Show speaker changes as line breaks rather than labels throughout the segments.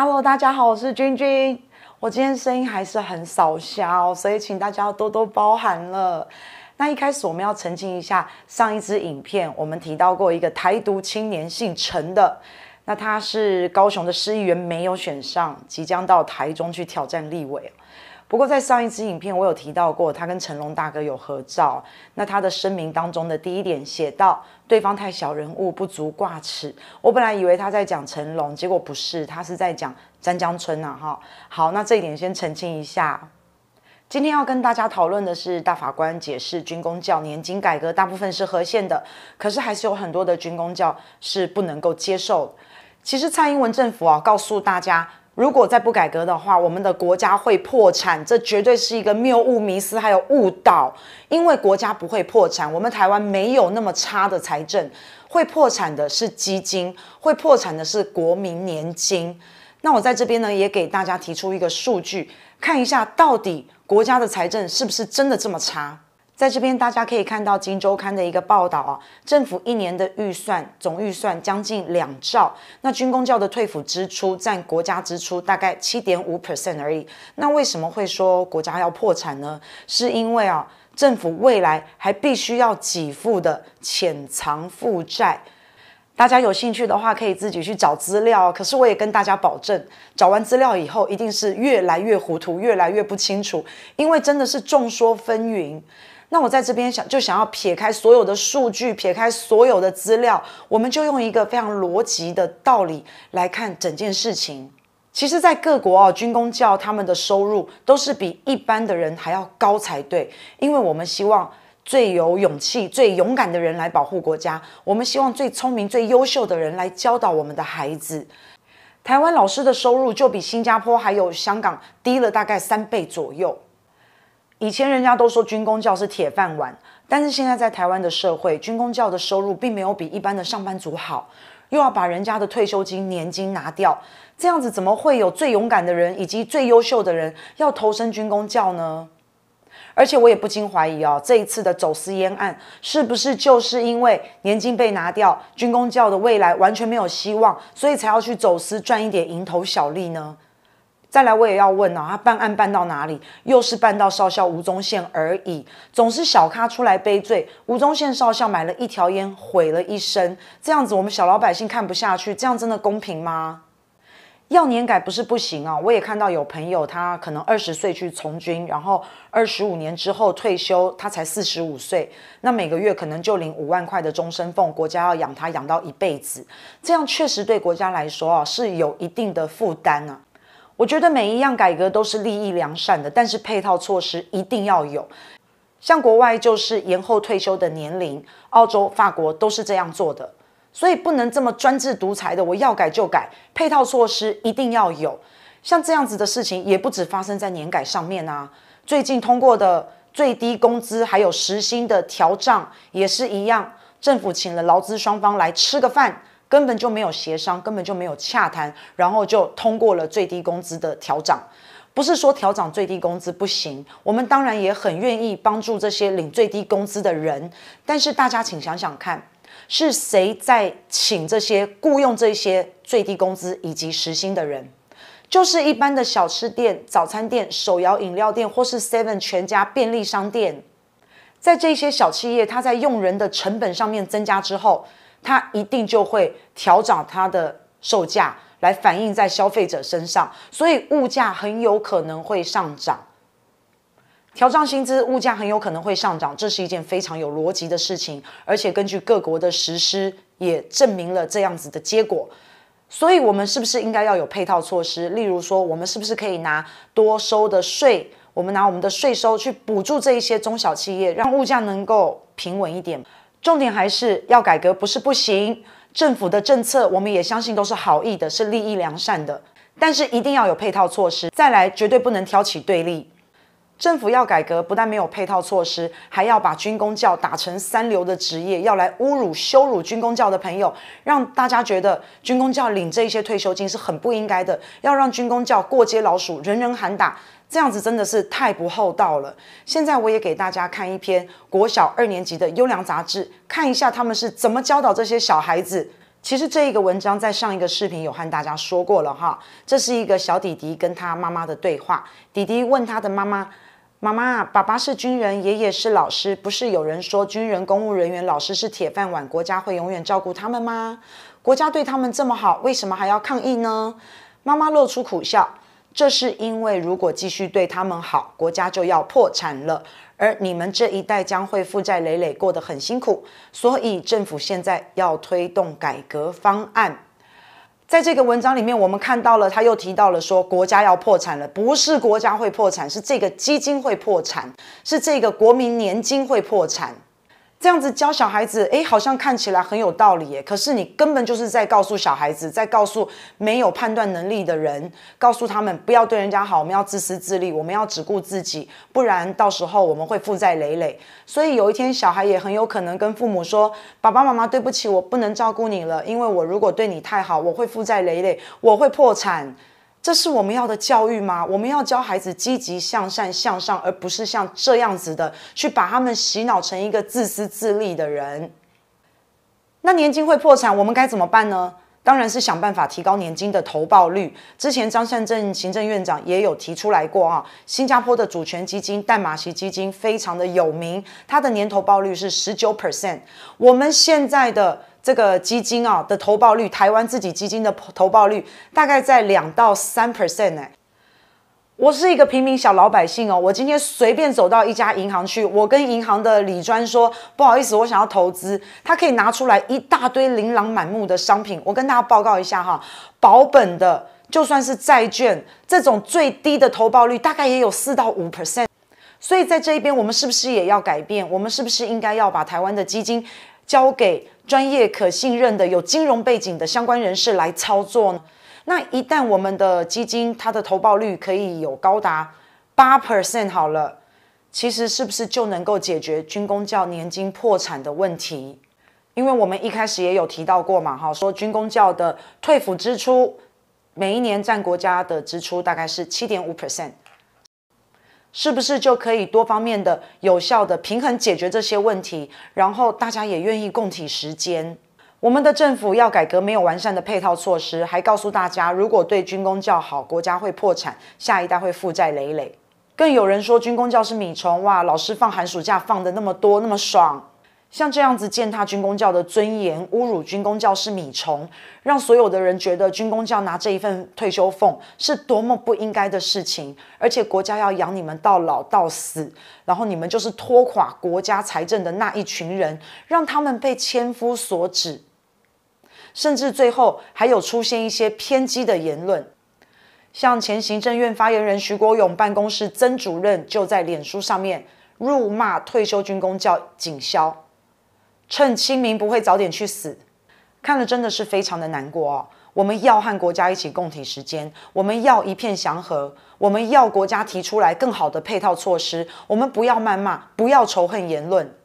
Hello，大家好，我是君君。我今天声音还是很少瞎哦，所以请大家要多多包涵了。那一开始我们要澄清一下，上一支影片我们提到过一个台独青年姓陈的，那他是高雄的市议员，没有选上，即将到台中去挑战立委。不过，在上一支影片，我有提到过他跟成龙大哥有合照。那他的声明当中的第一点写到，对方太小人物，不足挂齿。我本来以为他在讲成龙，结果不是，他是在讲詹江春呐，哈。好，那这一点先澄清一下。今天要跟大家讨论的是，大法官解释军公教年金改革，大部分是合宪的，可是还是有很多的军公教是不能够接受。其实蔡英文政府啊，告诉大家。如果再不改革的话，我们的国家会破产，这绝对是一个谬误、迷思，还有误导。因为国家不会破产，我们台湾没有那么差的财政，会破产的是基金，会破产的是国民年金。那我在这边呢，也给大家提出一个数据，看一下到底国家的财政是不是真的这么差。在这边，大家可以看到《金周刊》的一个报道啊，政府一年的预算总预算将近两兆，那军工教的退抚支出占国家支出大概七点五 percent 而已。那为什么会说国家要破产呢？是因为啊，政府未来还必须要给付的潜藏负债。大家有兴趣的话，可以自己去找资料可是我也跟大家保证，找完资料以后，一定是越来越糊涂，越来越不清楚，因为真的是众说纷纭。那我在这边想，就想要撇开所有的数据，撇开所有的资料，我们就用一个非常逻辑的道理来看整件事情。其实，在各国啊，军工教他们的收入都是比一般的人还要高才对，因为我们希望最有勇气、最勇敢的人来保护国家，我们希望最聪明、最优秀的人来教导我们的孩子。台湾老师的收入就比新加坡还有香港低了大概三倍左右。以前人家都说军工教是铁饭碗，但是现在在台湾的社会，军工教的收入并没有比一般的上班族好，又要把人家的退休金、年金拿掉，这样子怎么会有最勇敢的人以及最优秀的人要投身军工教呢？而且我也不禁怀疑哦，这一次的走私烟案是不是就是因为年金被拿掉，军工教的未来完全没有希望，所以才要去走私赚一点蝇头小利呢？再来，我也要问啊，他办案办到哪里？又是办到少校吴宗宪而已，总是小咖出来背罪。吴宗宪少校买了一条烟，毁了一生。这样子，我们小老百姓看不下去。这样真的公平吗？要年改不是不行啊。我也看到有朋友，他可能二十岁去从军，然后二十五年之后退休，他才四十五岁，那每个月可能就领五万块的终身俸，国家要养他养到一辈子，这样确实对国家来说啊是有一定的负担啊。我觉得每一样改革都是利益良善的，但是配套措施一定要有。像国外就是延后退休的年龄，澳洲、法国都是这样做的，所以不能这么专制独裁的。我要改就改，配套措施一定要有。像这样子的事情也不止发生在年改上面啊。最近通过的最低工资还有时薪的调涨也是一样，政府请了劳资双方来吃个饭。根本就没有协商，根本就没有洽谈，然后就通过了最低工资的调涨。不是说调涨最低工资不行，我们当然也很愿意帮助这些领最低工资的人。但是大家请想想看，是谁在请这些雇佣这些最低工资以及时薪的人？就是一般的小吃店、早餐店、手摇饮料店，或是 Seven 全家便利商店。在这些小企业，它在用人的成本上面增加之后。它一定就会调涨它的售价来反映在消费者身上，所以物价很有可能会上涨。调涨薪资，物价很有可能会上涨，这是一件非常有逻辑的事情。而且根据各国的实施，也证明了这样子的结果。所以，我们是不是应该要有配套措施？例如说，我们是不是可以拿多收的税，我们拿我们的税收去补助这一些中小企业，让物价能够平稳一点？重点还是要改革，不是不行。政府的政策我们也相信都是好意的，是利益良善的，但是一定要有配套措施，再来绝对不能挑起对立。政府要改革，不但没有配套措施，还要把军工教打成三流的职业，要来侮辱、羞辱军工教的朋友，让大家觉得军工教领这一些退休金是很不应该的，要让军工教过街老鼠，人人喊打，这样子真的是太不厚道了。现在我也给大家看一篇国小二年级的优良杂志，看一下他们是怎么教导这些小孩子。其实这一个文章在上一个视频有和大家说过了哈，这是一个小弟弟跟他妈妈的对话。弟弟问他的妈妈：“妈妈，爸爸是军人，爷爷是老师，不是有人说军人、公务人员、老师是铁饭碗，国家会永远照顾他们吗？国家对他们这么好，为什么还要抗议呢？”妈妈露出苦笑，这是因为如果继续对他们好，国家就要破产了。而你们这一代将会负债累累，过得很辛苦，所以政府现在要推动改革方案。在这个文章里面，我们看到了，他又提到了说，国家要破产了，不是国家会破产，是这个基金会破产，是这个国民年金会破产。这样子教小孩子，哎，好像看起来很有道理，可是你根本就是在告诉小孩子，在告诉没有判断能力的人，告诉他们不要对人家好，我们要自私自利，我们要只顾自己，不然到时候我们会负债累累。所以有一天，小孩也很有可能跟父母说：“爸爸妈妈，对不起，我不能照顾你了，因为我如果对你太好，我会负债累累，我会破产。”这是我们要的教育吗？我们要教孩子积极向善向上，而不是像这样子的去把他们洗脑成一个自私自利的人。那年金会破产，我们该怎么办呢？当然是想办法提高年金的投报率。之前张善政行政院长也有提出来过啊。新加坡的主权基金淡马锡基金非常的有名，它的年投报率是十九 percent。我们现在的这个基金啊的投报率，台湾自己基金的投报率大概在两到三 percent 哎。我是一个平民小老百姓哦，我今天随便走到一家银行去，我跟银行的李专说不好意思，我想要投资，他可以拿出来一大堆琳琅满目的商品。我跟大家报告一下哈，保本的就算是债券，这种最低的投报率大概也有四到五 percent。所以在这一边，我们是不是也要改变？我们是不是应该要把台湾的基金交给专业、可信任的、有金融背景的相关人士来操作呢？那一旦我们的基金它的投保率可以有高达八 percent 好了，其实是不是就能够解决军工教年金破产的问题？因为我们一开始也有提到过嘛，哈，说军工教的退抚支出每一年占国家的支出大概是七点五 percent，是不是就可以多方面的有效的平衡解决这些问题？然后大家也愿意共体时间。我们的政府要改革，没有完善的配套措施，还告诉大家，如果对军工教好，国家会破产，下一代会负债累累。更有人说，军工教是米虫，哇，老师放寒暑假放的那么多，那么爽。像这样子践踏军工教的尊严，侮辱军工教师米虫，让所有的人觉得军工教拿这一份退休俸是多么不应该的事情。而且国家要养你们到老到死，然后你们就是拖垮国家财政的那一群人，让他们被千夫所指。甚至最后还有出现一些偏激的言论，像前行政院发言人徐国勇办公室曾主任就在脸书上面辱骂退休军工叫警消，趁清明不会早点去死，看了真的是非常的难过哦。我们要和国家一起共体时间，我们要一片祥和，我们要国家提出来更好的配套措施，我们不要谩骂，不要仇恨言论。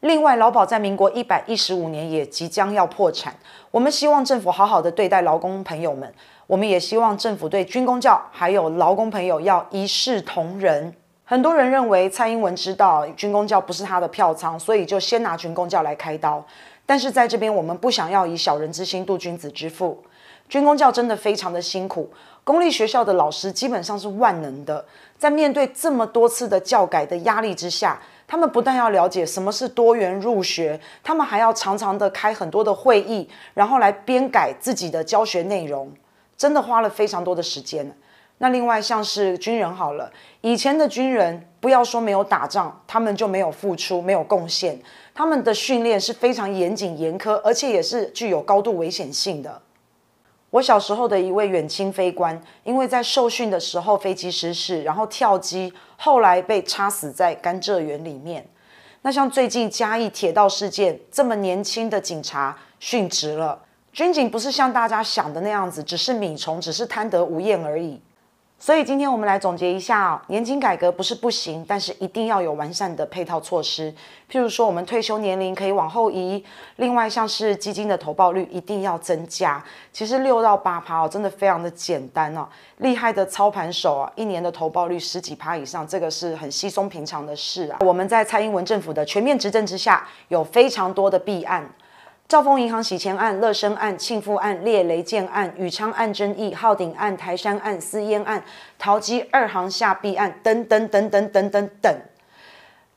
另外，劳保在民国一百一十五年也即将要破产。我们希望政府好好的对待劳工朋友们，我们也希望政府对军公教还有劳工朋友要一视同仁。很多人认为蔡英文知道军公教不是他的票仓，所以就先拿军公教来开刀。但是在这边，我们不想要以小人之心度君子之腹。军工教真的非常的辛苦，公立学校的老师基本上是万能的，在面对这么多次的教改的压力之下，他们不但要了解什么是多元入学，他们还要常常的开很多的会议，然后来编改自己的教学内容，真的花了非常多的时间。那另外像是军人好了，以前的军人不要说没有打仗，他们就没有付出没有贡献，他们的训练是非常严谨严苛，而且也是具有高度危险性的。我小时候的一位远亲飞官，因为在受训的时候飞机失事，然后跳机，后来被插死在甘蔗园里面。那像最近嘉义铁道事件这么年轻的警察殉职了，军警不是像大家想的那样子，只是米虫，只是贪得无厌而已。所以今天我们来总结一下年金改革不是不行，但是一定要有完善的配套措施。譬如说，我们退休年龄可以往后移；另外，像是基金的投报率一定要增加。其实六到八趴哦，真的非常的简单哦。厉害的操盘手啊，一年的投报率十几趴以上，这个是很稀松平常的事啊。我们在蔡英文政府的全面执政之下，有非常多的弊案。兆丰银行洗钱案、乐生案、庆富案、列雷剑案、宇昌案争议、浩鼎案、台山案、私烟案、陶基二行下弊案等等等等等等等，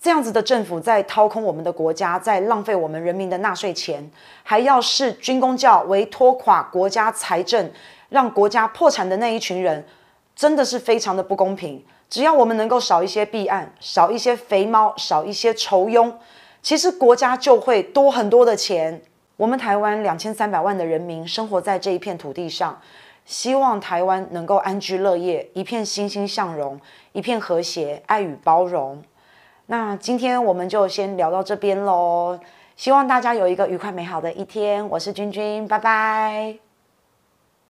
这样子的政府在掏空我们的国家，在浪费我们人民的纳税钱，还要视军公教为拖垮国家财政、让国家破产的那一群人，真的是非常的不公平。只要我们能够少一些弊案、少一些肥猫、少一些仇佣，其实国家就会多很多的钱。我们台湾两千三百万的人民生活在这一片土地上，希望台湾能够安居乐业，一片欣欣向荣，一片和谐，爱与包容。那今天我们就先聊到这边喽，希望大家有一个愉快美好的一天。我是君君，拜拜。